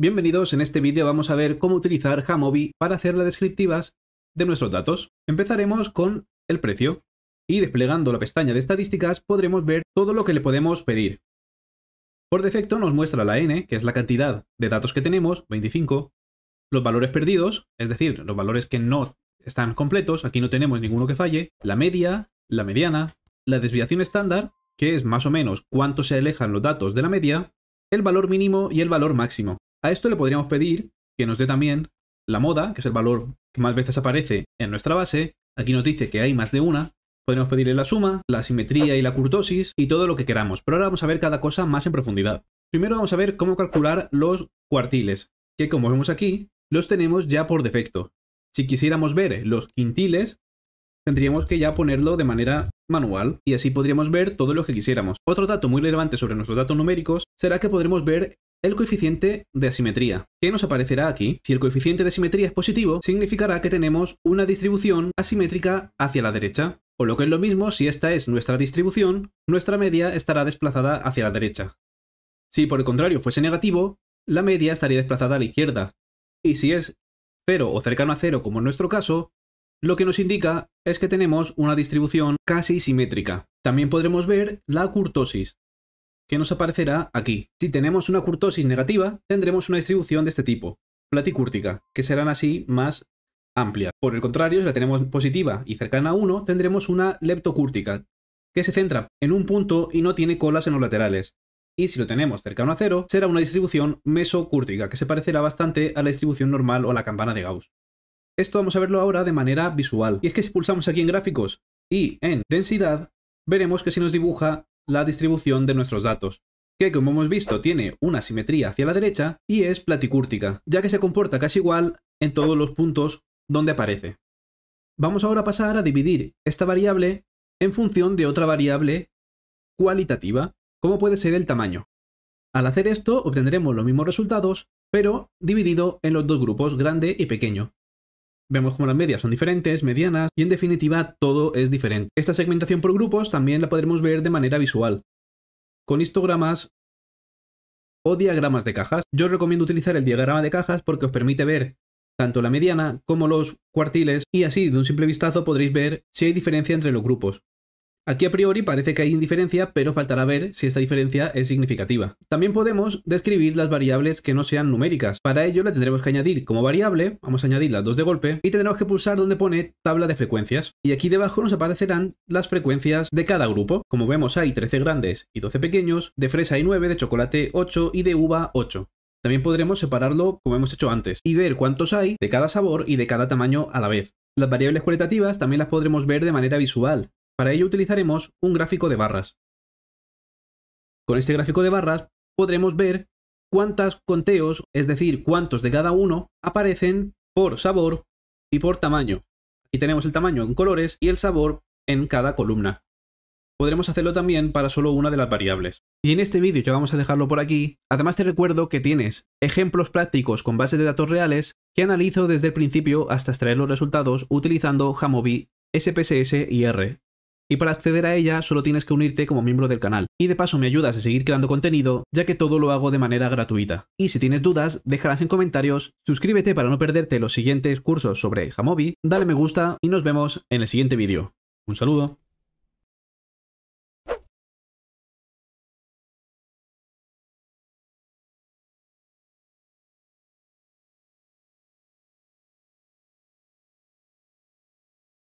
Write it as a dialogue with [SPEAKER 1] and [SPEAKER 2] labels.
[SPEAKER 1] Bienvenidos, en este vídeo vamos a ver cómo utilizar Jamovi para hacer las descriptivas de nuestros datos. Empezaremos con el precio y desplegando la pestaña de estadísticas podremos ver todo lo que le podemos pedir. Por defecto nos muestra la N, que es la cantidad de datos que tenemos, 25, los valores perdidos, es decir, los valores que no están completos, aquí no tenemos ninguno que falle, la media, la mediana, la desviación estándar, que es más o menos cuánto se alejan los datos de la media, el valor mínimo y el valor máximo. A esto le podríamos pedir que nos dé también la moda, que es el valor que más veces aparece en nuestra base. Aquí nos dice que hay más de una. Podemos pedirle la suma, la simetría y la curtosis y todo lo que queramos. Pero ahora vamos a ver cada cosa más en profundidad. Primero vamos a ver cómo calcular los cuartiles, que como vemos aquí, los tenemos ya por defecto. Si quisiéramos ver los quintiles, tendríamos que ya ponerlo de manera manual y así podríamos ver todo lo que quisiéramos. Otro dato muy relevante sobre nuestros datos numéricos será que podremos ver el coeficiente de asimetría, ¿Qué nos aparecerá aquí. Si el coeficiente de asimetría es positivo, significará que tenemos una distribución asimétrica hacia la derecha. O lo que es lo mismo, si esta es nuestra distribución, nuestra media estará desplazada hacia la derecha. Si por el contrario fuese negativo, la media estaría desplazada a la izquierda. Y si es cero o cercano a cero como en nuestro caso, lo que nos indica es que tenemos una distribución casi simétrica. También podremos ver la curtosis, que nos aparecerá aquí. Si tenemos una curtosis negativa, tendremos una distribución de este tipo, platicúrtica, que serán así más amplias. Por el contrario, si la tenemos positiva y cercana a 1, tendremos una leptocúrtica, que se centra en un punto y no tiene colas en los laterales. Y si lo tenemos cercano a 0, será una distribución mesocúrtica, que se parecerá bastante a la distribución normal o a la campana de Gauss. Esto vamos a verlo ahora de manera visual. Y es que si pulsamos aquí en gráficos y en densidad, veremos que si nos dibuja la distribución de nuestros datos, que como hemos visto tiene una simetría hacia la derecha y es platicúrtica, ya que se comporta casi igual en todos los puntos donde aparece. Vamos ahora a pasar a dividir esta variable en función de otra variable cualitativa, como puede ser el tamaño. Al hacer esto obtendremos los mismos resultados, pero dividido en los dos grupos grande y pequeño, Vemos como las medias son diferentes, medianas y en definitiva todo es diferente. Esta segmentación por grupos también la podremos ver de manera visual, con histogramas o diagramas de cajas. Yo os recomiendo utilizar el diagrama de cajas porque os permite ver tanto la mediana como los cuartiles y así de un simple vistazo podréis ver si hay diferencia entre los grupos. Aquí a priori parece que hay indiferencia, pero faltará ver si esta diferencia es significativa. También podemos describir las variables que no sean numéricas. Para ello le tendremos que añadir como variable, vamos a añadir las dos de golpe, y tendremos que pulsar donde pone tabla de frecuencias. Y aquí debajo nos aparecerán las frecuencias de cada grupo. Como vemos hay 13 grandes y 12 pequeños, de fresa hay 9, de chocolate 8 y de uva 8. También podremos separarlo como hemos hecho antes y ver cuántos hay de cada sabor y de cada tamaño a la vez. Las variables cualitativas también las podremos ver de manera visual. Para ello utilizaremos un gráfico de barras. Con este gráfico de barras podremos ver cuántas conteos, es decir, cuántos de cada uno, aparecen por sabor y por tamaño. Aquí tenemos el tamaño en colores y el sabor en cada columna. Podremos hacerlo también para solo una de las variables. Y en este vídeo ya vamos a dejarlo por aquí. Además te recuerdo que tienes ejemplos prácticos con bases de datos reales que analizo desde el principio hasta extraer los resultados utilizando Jamovi, SPSS y R y para acceder a ella solo tienes que unirte como miembro del canal. Y de paso me ayudas a seguir creando contenido, ya que todo lo hago de manera gratuita. Y si tienes dudas, déjalas en comentarios, suscríbete para no perderte los siguientes cursos sobre Jamovi, dale me gusta y nos vemos en el siguiente vídeo. Un saludo.